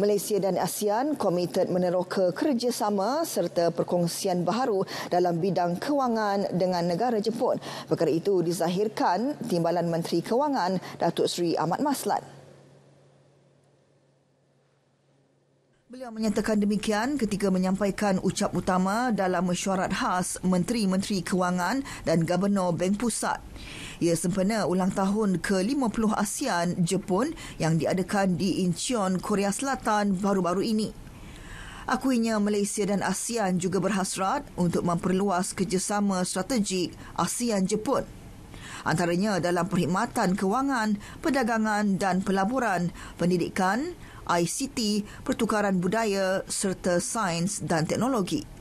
Malaysia dan ASEAN komited meneroka kerjasama serta perkongsian baharu dalam bidang kewangan dengan negara Jepun. Perkara itu dizahirkan Timbalan Menteri Kewangan Datuk Seri Ahmad Maslan. Beliau menyatakan demikian ketika menyampaikan ucap utama dalam mesyuarat khas Menteri-Menteri Kewangan dan Gubernur Bank Pusat ia sempena ulang tahun ke-50 ASEAN Jepun yang diadakan di Incheon, Korea Selatan baru-baru ini. Akuinya Malaysia dan ASEAN juga berhasrat untuk memperluas kerjasama strategik ASEAN-Jepun antaranya dalam perkhidmatan kewangan, perdagangan dan pelaburan, pendidikan, ICT, pertukaran budaya serta sains dan teknologi.